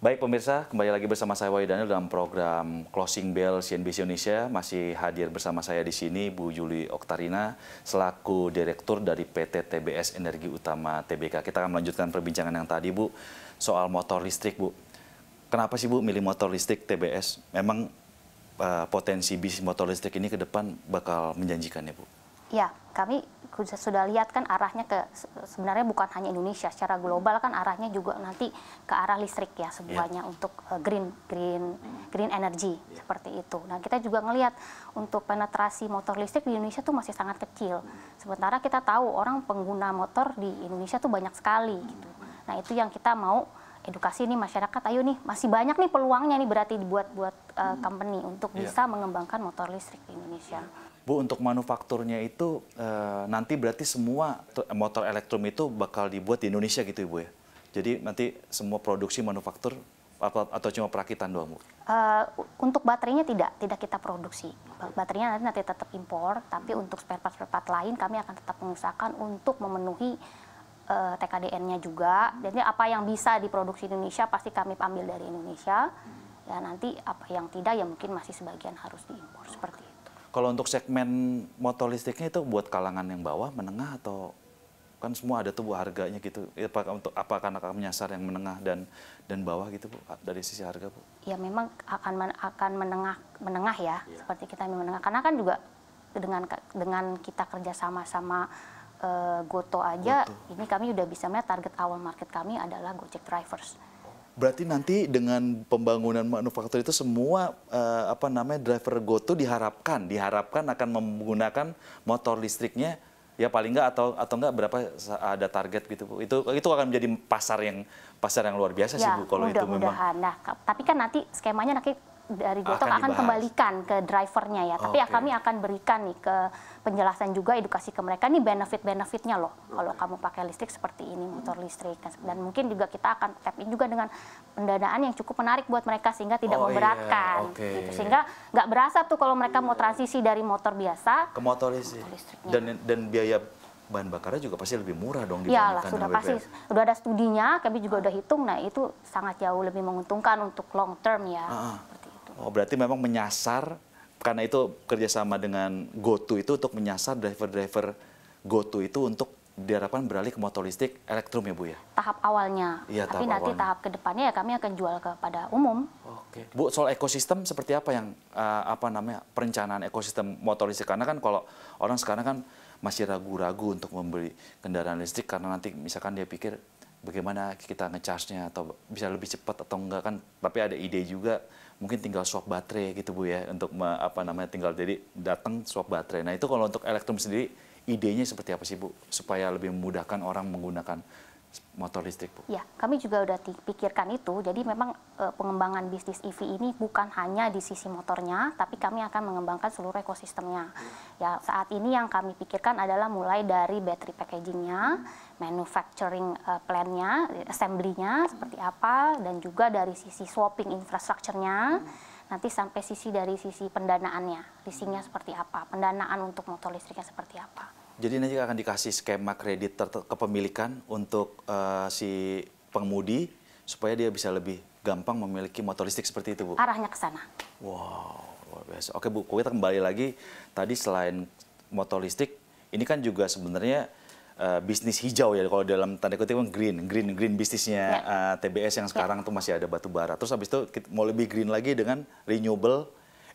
Baik pemirsa, kembali lagi bersama saya Wahyu Daniel dalam program Closing Bell CNBC Indonesia. Masih hadir bersama saya di sini Bu Juli Oktarina selaku direktur dari PT TBS Energi Utama TBK. Kita akan melanjutkan perbincangan yang tadi Bu soal motor listrik Bu. Kenapa sih Bu milih motor listrik TBS? Memang uh, potensi bisnis motor listrik ini ke depan bakal menjanjikan ya Bu? Ya, kami sudah lihat kan arahnya ke sebenarnya bukan hanya Indonesia secara global kan arahnya juga nanti ke arah listrik ya semuanya yeah. untuk uh, green green green energy yeah. seperti itu. Nah kita juga ngelihat untuk penetrasi motor listrik di Indonesia tuh masih sangat kecil. Sementara kita tahu orang pengguna motor di Indonesia tuh banyak sekali gitu. Nah itu yang kita mau edukasi nih masyarakat ayo nih masih banyak nih peluangnya nih berarti dibuat buat uh, company untuk yeah. bisa mengembangkan motor listrik di Indonesia. Yeah. Bu, untuk manufakturnya itu e, nanti berarti semua motor elektrum itu bakal dibuat di Indonesia gitu Ibu ya? Jadi nanti semua produksi manufaktur atau, cuma perakitan doang Bu? Uh, untuk baterainya tidak, tidak kita produksi. Baterainya nanti, nanti tetap impor, tapi untuk spare part-spare part lain kami akan tetap mengusahakan untuk memenuhi uh, eh, TKDN-nya juga. Jadi apa yang bisa diproduksi Indonesia pasti kami ambil dari Indonesia. Ya nanti apa yang tidak ya mungkin masih sebagian harus diimpor seperti itu. Kalau untuk segmen motor listriknya itu buat kalangan yang bawah, menengah atau kan semua ada tuh bu harganya gitu. Ya, Apakah untuk apa karena akan menyasar yang menengah dan dan bawah gitu bu dari sisi harga bu? Ya memang akan men, akan menengah menengah ya, ya. seperti kita menengah karena kan juga dengan dengan kita kerja sama sama uh, Goto aja, Goto. ini kami udah bisa melihat target awal market kami adalah Gojek drivers Berarti nanti dengan pembangunan manufaktur itu semua eh, apa namanya driver GoTo diharapkan diharapkan akan menggunakan motor listriknya ya paling nggak atau atau nggak berapa ada target gitu bu itu itu akan menjadi pasar yang pasar yang luar biasa ya, sih bu kalau mudah itu memang nah tapi kan nanti skemanya nanti dari Gotok akan, akan kembalikan ke drivernya ya. Tapi ya kami akan berikan nih ke penjelasan juga edukasi ke mereka nih benefit-benefitnya loh. Okay. Kalau kamu pakai listrik seperti ini motor listrik dan mungkin juga kita akan tap in juga dengan pendanaan yang cukup menarik buat mereka sehingga tidak oh, iya, memberatkan. Yeah. Okay. Gitu. Sehingga nggak berasa tuh kalau mereka mau transisi dari motor biasa ke motor listrik. Dan dan biaya bahan bakarnya juga pasti lebih murah dong dibandingkan Yalah, sudah dengan pasti. Sudah ada studinya, kami juga sudah hitung. Nah, itu sangat jauh lebih menguntungkan untuk long term ya. Uh ah, -huh. Ah. Oh, berarti memang menyasar karena itu kerjasama dengan GoTo itu untuk menyasar driver-driver GoTo itu untuk diharapkan beralih ke motor listrik elektrum ya Bu ya? Tahap awalnya. ya, Tapi tahap nanti awalnya. tahap kedepannya ya kami akan jual kepada umum. Oke. Bu soal ekosistem seperti apa yang uh, apa namanya perencanaan ekosistem motor listrik karena kan kalau orang sekarang kan masih ragu-ragu untuk membeli kendaraan listrik karena nanti misalkan dia pikir bagaimana kita ngecasnya atau bisa lebih cepat atau enggak kan tapi ada ide juga mungkin tinggal swap baterai gitu Bu ya untuk me, apa namanya tinggal jadi datang swap baterai. Nah, itu kalau untuk elektrum sendiri idenya seperti apa sih Bu supaya lebih memudahkan orang menggunakan motor listrik, Bu? Ya, kami juga udah dipikirkan itu. Jadi memang e, pengembangan bisnis EV ini bukan hanya di sisi motornya, tapi kami akan mengembangkan seluruh ekosistemnya. Ya, saat ini yang kami pikirkan adalah mulai dari battery packagingnya, manufacturing e, plannya, assembly-nya seperti apa, dan juga dari sisi swapping infrastrukturnya. Hmm nanti sampai sisi dari sisi pendanaannya, leasingnya seperti apa, pendanaan untuk motor listriknya seperti apa. Jadi nanti akan dikasih skema kredit kepemilikan untuk uh, si pengemudi supaya dia bisa lebih gampang memiliki motor listrik seperti itu, Bu. Arahnya ke sana. Wow, luar biasa. Oke, Bu, kita kembali lagi tadi selain motor listrik, ini kan juga sebenarnya uh, bisnis hijau ya kalau dalam tanda kutip kan green, green green bisnisnya ya. uh, eh, TBS yang ya. sekarang ya. tuh masih ada batu bara. Terus habis itu kita mau lebih green lagi dengan renewable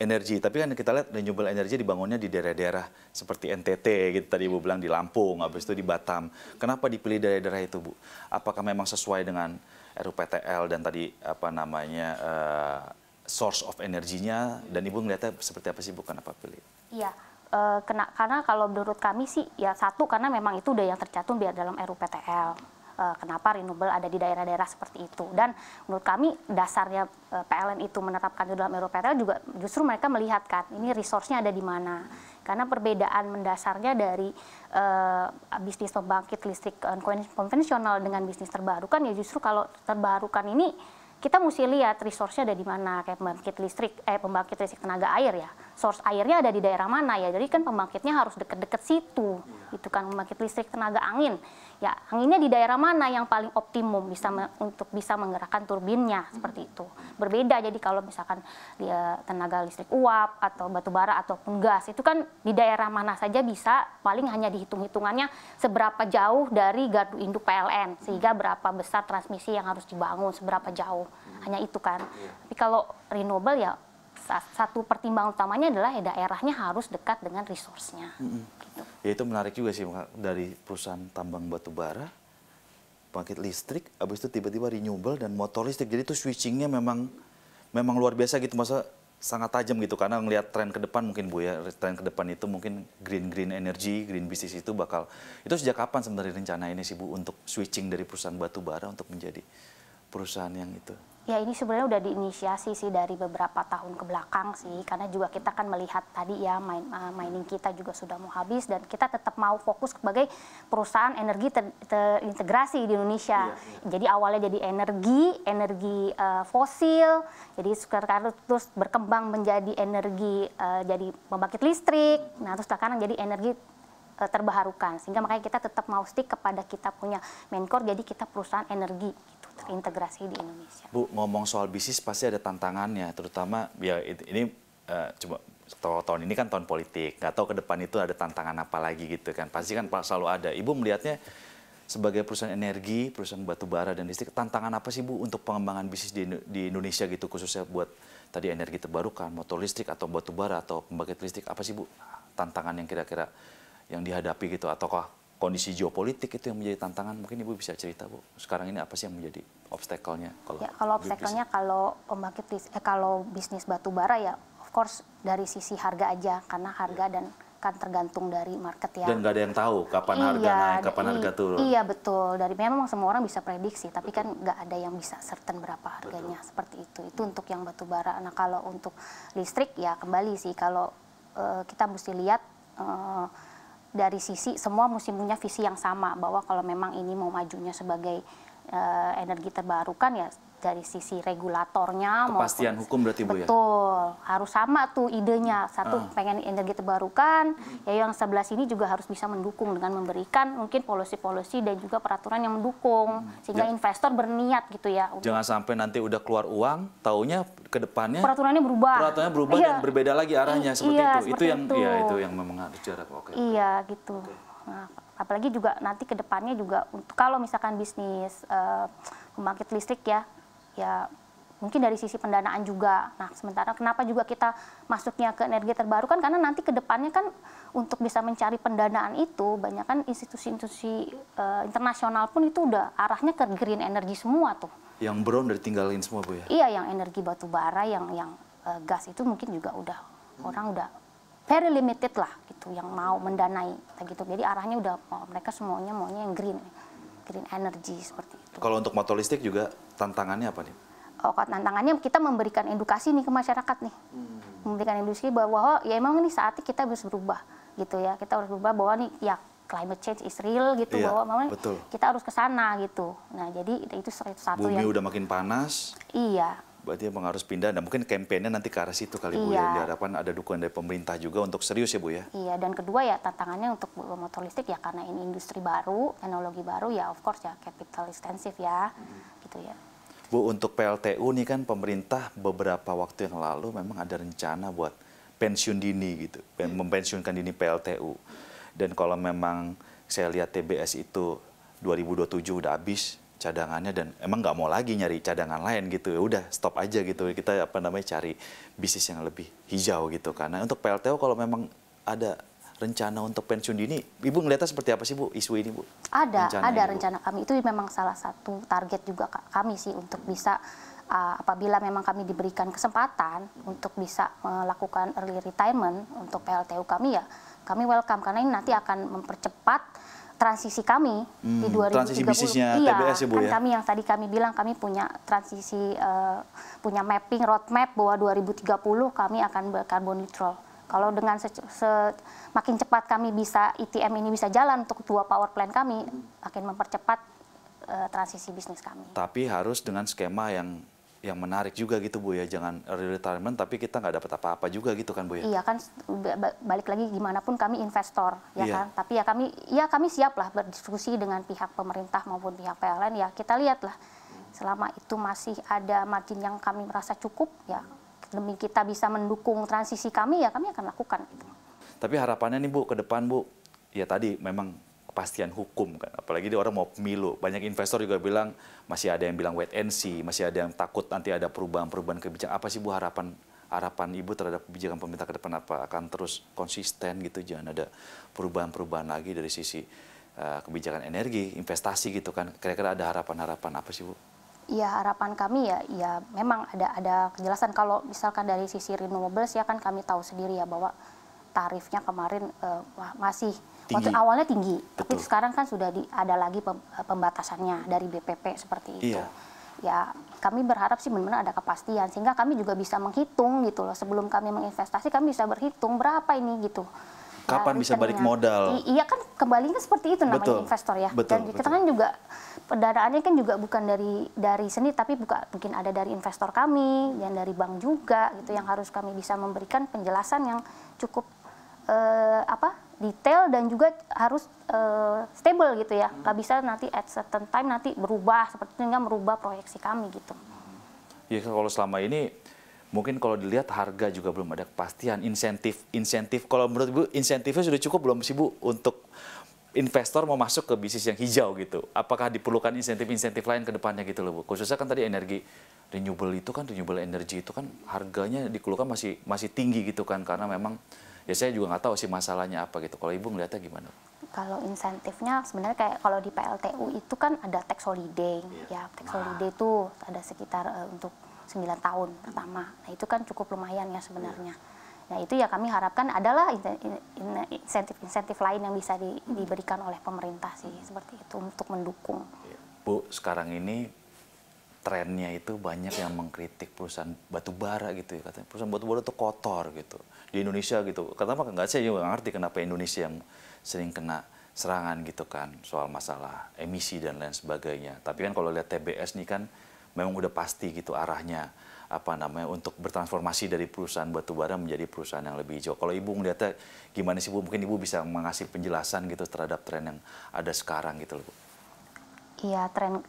energi. Tapi kan kita lihat renewable energy dibangunnya di daerah-daerah seperti NTT gitu tadi Ibu bilang di Lampung, habis itu di Batam. Kenapa dipilih daerah-daerah itu, Bu? Apakah memang sesuai dengan RUPTL dan tadi apa namanya uh, source of energinya dan Ibu melihatnya seperti apa sih bu, kenapa pilih? Iya. Eh, kena, karena kalau menurut kami sih ya satu karena memang itu udah yang tercantum di dalam RUPTL Eh, kenapa renewable ada di daerah-daerah seperti itu. Dan menurut kami dasarnya eh, PLN itu menerapkan itu dalam euro juga justru mereka melihatkan ini resource-nya ada di mana. Karena perbedaan mendasarnya dari uh, bisnis pembangkit listrik konvensional dengan bisnis terbarukan ya justru kalau terbarukan ini kita mesti lihat resource-nya ada di mana kayak pembangkit listrik eh pembangkit listrik tenaga air ya source airnya ada di daerah mana ya jadi kan pembangkitnya harus deket-deket situ itu kan pembangkit listrik tenaga angin ya anginnya di daerah mana yang paling optimum bisa me, untuk bisa menggerakkan turbinnya seperti itu berbeda jadi kalau misalkan dia tenaga listrik uap atau batu bara ataupun gas itu kan di daerah mana saja bisa paling hanya dihitung-hitungannya seberapa jauh dari gardu induk PLN sehingga berapa besar transmisi yang harus dibangun seberapa jauh hanya itu kan. Yeah. Tapi kalau renewable ya satu pertimbangan utamanya adalah ya daerahnya harus dekat dengan resource-nya. Mm -hmm. gitu. Ya itu menarik juga sih dari perusahaan tambang batu bara listrik, abis itu tiba-tiba renewable dan motor listrik. Jadi itu switchingnya memang memang luar biasa gitu masa sangat tajam gitu karena ngelihat tren ke depan mungkin Bu ya tren ke depan itu mungkin green green energy green bisnis itu bakal itu sejak kapan sebenarnya rencana ini sih Bu untuk switching dari perusahaan batu bara untuk menjadi perusahaan yang itu? Ya ini sebenarnya udah diinisiasi sih dari beberapa tahun ke belakang sih karena juga kita kan melihat tadi ya main, uh, mining kita juga sudah mau habis dan kita tetap mau fokus sebagai perusahaan energi ter, terintegrasi di Indonesia. Iya, iya. Jadi awalnya jadi energi, energi uh, fosil, jadi sekarang terus berkembang menjadi energi uh, jadi pembangkit listrik. Nah, terus sekarang jadi energi terbaharukan sehingga makanya kita tetap mau stick kepada kita punya main core jadi kita perusahaan energi terintegrasi di Indonesia. Bu, ngomong soal bisnis pasti ada tantangannya, terutama ya ini uh, eh, coba tahun ini kan tahun politik, nggak tahu ke depan itu ada tantangan apa lagi gitu kan. Pasti kan selalu ada. Ibu melihatnya sebagai perusahaan energi, perusahaan batu bara dan listrik, tantangan apa sih Bu untuk pengembangan bisnis di, di Indonesia gitu khususnya buat tadi energi terbarukan, motor listrik atau batu bara atau pembangkit listrik apa sih Bu tantangan yang kira-kira yang dihadapi gitu ataukah kondisi geopolitik itu yang menjadi tantangan. Mungkin Ibu bisa cerita, Bu. Sekarang ini apa sih yang menjadi obstacle-nya? Kalau, ya, kalau obstacle-nya kalau pembangkit eh, kalau bisnis batu bara ya of course dari sisi harga aja karena harga ya. dan kan tergantung dari market ya. Dan nggak ada yang tahu kapan iya, harga naik, kapan harga turun. Iya betul. Dari memang semua orang bisa prediksi, tapi betul. kan nggak ada yang bisa certain berapa harganya betul. seperti itu. Itu untuk yang batu bara. Nah kalau untuk listrik ya kembali sih kalau uh, kita mesti lihat. Uh, dari sisi semua mesti punya visi yang sama bahwa kalau memang ini mau majunya sebagai uh, energi terbarukan ya dari sisi regulatornya kepastian maupun, hukum berarti bu betul, ya betul harus sama tuh idenya satu uh. pengen energi terbarukan ya yang sebelah sini juga harus bisa mendukung dengan memberikan mungkin polisi-polisi dan juga peraturan yang mendukung hmm. sehingga ya. investor berniat gitu ya jangan sampai nanti udah keluar uang taunya ke depannya peraturannya berubah peraturannya berubah iya. dan berbeda lagi arahnya I seperti iya, itu seperti itu yang itu. ya itu yang memang harus jarak oke okay. iya gitu okay. nah apalagi juga nanti ke depannya juga kalau misalkan bisnis uh, pembangkit listrik ya ya mungkin dari sisi pendanaan juga. Nah, sementara kenapa juga kita masuknya ke energi terbarukan karena nanti ke depannya kan untuk bisa mencari pendanaan itu banyak kan institusi-institusi uh, internasional pun itu udah arahnya ke green energy semua tuh. Yang brown udah ditinggalin semua Bu ya? Iya, yang energi batu bara, yang yang uh, gas itu mungkin juga udah hmm. orang udah very limited lah gitu yang mau mendanai gitu. Jadi arahnya udah mau oh, mereka semuanya maunya yang green green energy seperti itu. Kalau untuk motor listrik juga tantangannya apa nih? Oh, tantangannya kita memberikan edukasi nih ke masyarakat nih, hmm. memberikan edukasi bahwa oh, ya emang ini saatnya kita harus berubah gitu ya, kita harus berubah bahwa nih ya climate change is real gitu iya, bahwa memang betul. kita harus ke sana gitu. Nah, jadi itu satu Bumi yang udah makin panas. Iya. Berarti emang harus pindah dan nah, mungkin kampanye nanti ke arah situ kali iya. Bu ya. Iya. Diharapkan ada dukungan dari pemerintah juga untuk serius ya Bu ya. Iya, dan kedua ya tantangannya untuk motor listrik ya karena ini industri baru, teknologi baru ya of course ya capital intensive ya. -hmm. Gitu ya. Bu, untuk PLTU nih kan pemerintah beberapa waktu yang lalu memang ada rencana buat pensiun dini gitu, hmm. mempensiunkan dini PLTU. Dan kalau memang saya lihat TBS itu 2027 udah habis cadangannya dan emang nggak mau lagi nyari cadangan lain gitu, ya udah stop aja gitu. Kita apa namanya cari bisnis yang lebih hijau gitu karena untuk PLTU kalau memang ada rencana untuk pensiun dini. Ibu melihatnya seperti apa sih Bu isu ini Bu? Ada, rencana ada Ibu. rencana kami itu memang salah satu target juga kami sih untuk bisa ah, apabila memang kami diberikan kesempatan untuk bisa melakukan early retirement untuk PLTU kami ya, kami welcome karena ini nanti akan mempercepat transisi kami hmm, di 2030. Transisi bisnisnya iya, TBS ya Bu kan ya? kami yang tadi kami bilang kami punya transisi uh, punya mapping roadmap bahwa 2030 kami akan berkarbon neutral. Kalau dengan se se makin cepat kami bisa ITM e ini bisa jalan untuk dua power plant kami, makin mempercepat e, transisi bisnis kami. Tapi harus dengan skema yang yang menarik juga gitu Bu ya, jangan early retirement tapi kita nggak dapat apa-apa juga gitu kan Bu ya. Iya kan balik lagi gimana pun kami investor ya iya. kan, tapi ya kami ya kami siaplah berdiskusi dengan pihak pemerintah maupun pihak PLN ya kita lihatlah selama itu masih ada margin yang kami merasa cukup ya demi kita bisa mendukung transisi kami ya kami akan lakukan. Gitu. Tapi harapannya nih Bu ke depan Bu, ya tadi memang kepastian hukum kan. Apalagi dia orang mau pemilu. Banyak investor juga bilang masih ada yang bilang wait and see, masih ada yang takut nanti ada perubahan-perubahan kebijakan. Apa sih Bu harapan harapan Ibu terhadap kebijakan pemerintah ke depan apa akan terus konsisten gitu jangan ada perubahan-perubahan lagi dari sisi eh, kebijakan energi, investasi gitu kan. Kira-kira ada harapan-harapan apa sih Bu? Ya harapan kami ya, ya memang ada ada kejelasan kalau misalkan dari sisi renewables ya kan kami tahu sendiri ya bahwa tarifnya kemarin uh, masih tinggi. waktu awalnya tinggi, Betul. tapi sekarang kan sudah di, ada lagi eh, pembatasannya dari BPP seperti itu. Iya. Ya kami berharap sih benar-benar ada kepastian sehingga kami juga bisa menghitung gitu loh sebelum kami menginvestasi kami bisa berhitung berapa ini gitu kapan nah, bisa gitu balik kan. modal. I iya kan kembalinya seperti itu namanya betul, investor ya. Betul, Dan betul. kita kan juga pendanaannya kan juga bukan dari dari seni tapi buka mungkin ada dari investor kami yang dari bank juga gitu yang harus kami bisa memberikan penjelasan yang cukup eh, apa detail dan juga harus uh, stable gitu ya. Gak bisa nanti at certain time nanti berubah sepertinya kan merubah proyeksi kami gitu. Ya kalau selama ini mungkin kalau dilihat harga juga belum ada kepastian insentif insentif kalau menurut ibu insentifnya sudah cukup belum sih bu untuk investor mau masuk ke bisnis yang hijau gitu apakah diperlukan insentif-insentif lain ke depannya gitu loh bu khususnya kan tadi energi renewable itu kan renewable energy itu kan harganya dikeluarkan masih masih tinggi gitu kan karena memang ya saya juga nggak tahu sih masalahnya apa gitu kalau ibu melihatnya gimana kalau insentifnya sebenarnya kayak kalau di PLTU itu kan ada tax holiday yeah. ya tax nah. holiday itu ada sekitar uh, untuk 9 tahun pertama. Nah itu kan cukup lumayan ya sebenarnya. Iya. Nah itu ya kami harapkan adalah insentif-insentif lain yang bisa di, diberikan oleh pemerintah sih hmm. seperti itu untuk mendukung. Iya. Bu sekarang ini trennya itu banyak yang mengkritik perusahaan batu bara gitu ya katanya perusahaan batu bara itu kotor gitu di Indonesia gitu kenapa nggak saya juga ngerti kenapa Indonesia yang sering kena serangan gitu kan soal masalah emisi dan lain sebagainya tapi kan kalau lihat TBS nih kan memang udah pasti gitu arahnya apa namanya untuk bertransformasi dari perusahaan batubara menjadi perusahaan yang lebih hijau. Kalau ibu melihatnya gimana sih bu? Mungkin ibu bisa mengasih penjelasan gitu terhadap tren yang ada sekarang gitu loh. Bu. Iya tren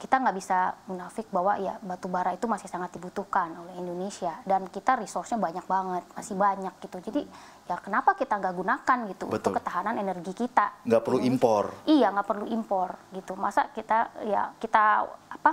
kita nggak bisa munafik bahwa ya batubara itu masih sangat dibutuhkan oleh Indonesia dan kita resource-nya banyak banget masih banyak gitu jadi ya kenapa kita nggak gunakan gitu Betul. untuk ketahanan energi kita nggak perlu iya, impor iya nggak perlu impor gitu masa kita ya kita apa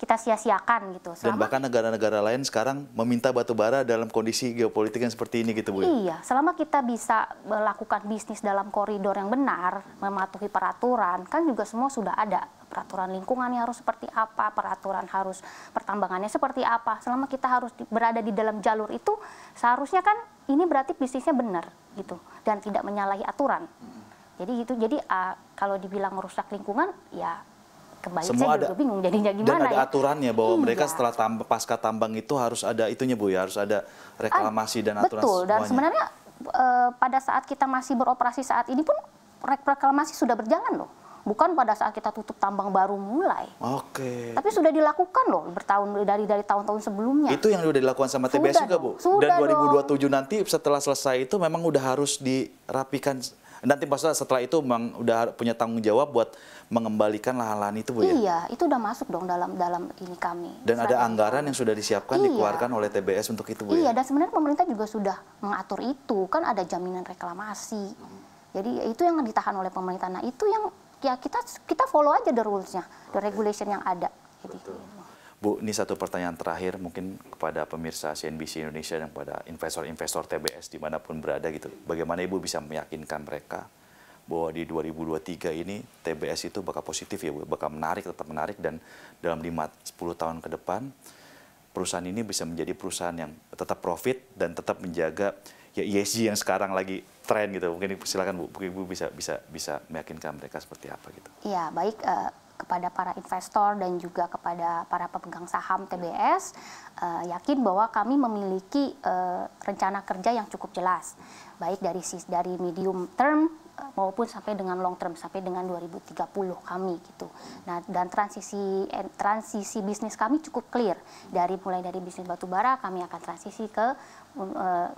kita sia-siakan gitu. Selama, Dan bahkan negara-negara lain sekarang meminta batu bara dalam kondisi geopolitik yang seperti ini gitu Bu. Ya? Iya, selama kita bisa melakukan bisnis dalam koridor yang benar, mematuhi peraturan, kan juga semua sudah ada peraturan lingkungannya harus seperti apa, peraturan harus pertambangannya seperti apa. Selama kita harus berada di dalam jalur itu, seharusnya kan ini berarti bisnisnya benar gitu dan tidak menyalahi aturan. Jadi itu jadi uh, kalau dibilang merusak lingkungan ya kebayang semua saya ada, juga bingung jadinya gimana dan ada ya? aturannya bahwa iya. mereka setelah tambang, pasca tambang itu harus ada itunya bu ya harus ada reklamasi ah, dan aturan betul semuanya. dan sebenarnya e, pada saat kita masih beroperasi saat ini pun reklamasi sudah berjalan loh bukan pada saat kita tutup tambang baru mulai. Oke. Tapi sudah dilakukan loh bertahun dari dari tahun-tahun sebelumnya. Itu yang sudah dilakukan sama TBS sudah juga, dong. Bu. Sudah Dan 2027 dong. nanti setelah selesai itu memang udah harus dirapikan nanti maksudnya setelah itu memang udah punya tanggung jawab buat mengembalikan lahan-lahan itu bu ya? Iya, itu udah masuk dong dalam dalam ini kami. Dan ada anggaran kami. yang sudah disiapkan iya. dikeluarkan oleh TBS untuk itu bu iya, ya? Iya, dan sebenarnya pemerintah juga sudah mengatur itu kan ada jaminan reklamasi. Jadi ya itu yang ditahan oleh pemerintah. Nah itu yang ya kita kita follow aja the rules-nya, the regulation yang ada. Jadi, Betul. Bu, ini satu pertanyaan terakhir mungkin kepada pemirsa CNBC Indonesia dan kepada investor-investor TBS dimanapun berada gitu. Bagaimana Ibu bisa meyakinkan mereka bahwa di 2023 ini TBS itu bakal positif ya Bu, bakal menarik, tetap menarik dan dalam 5-10 tahun ke depan perusahaan ini bisa menjadi perusahaan yang tetap profit dan tetap menjaga ya ESG yang sekarang lagi tren gitu. Mungkin silakan Bu, Bu Ibu bisa bisa bisa meyakinkan mereka seperti apa gitu. Iya, baik uh kepada para investor dan juga kepada para pemegang saham TBS uh, eh, yakin bahwa kami memiliki uh, rencana kerja yang cukup jelas baik dari dari medium term eh, maupun sampai dengan long term sampai dengan 2030 kami gitu. Nah, dan transisi transisi bisnis kami cukup clear dari mulai dari bisnis batubara kami akan transisi ke uh,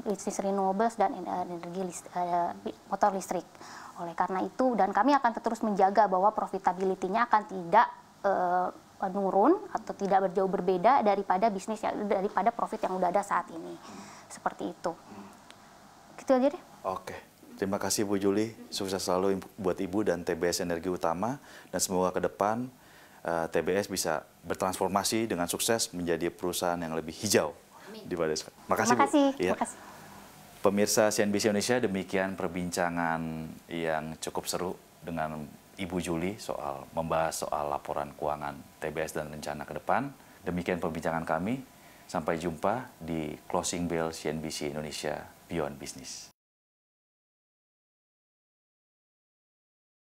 bisnis renewables dan eh, energi list, eh, motor listrik. Oleh karena itu dan kami akan terus menjaga bahwa profitability-nya akan tidak uh, menurun atau tidak berjauh berbeda daripada bisnis yang daripada profit yang udah ada saat ini. Seperti itu. Gitu aja deh. Oke. Terima kasih Bu Juli. Sukses selalu buat Ibu dan TBS Energi Utama dan semoga ke depan TBS bisa bertransformasi dengan sukses menjadi perusahaan yang lebih hijau. Amin. Di Terima Makasih. Makasih. Bu. Ya. Makasih. Pemirsa CNBC Indonesia, demikian perbincangan yang cukup seru dengan Ibu Juli soal membahas soal laporan keuangan TBS dan rencana ke depan. Demikian perbincangan kami. Sampai jumpa di Closing Bell CNBC Indonesia Beyond Business.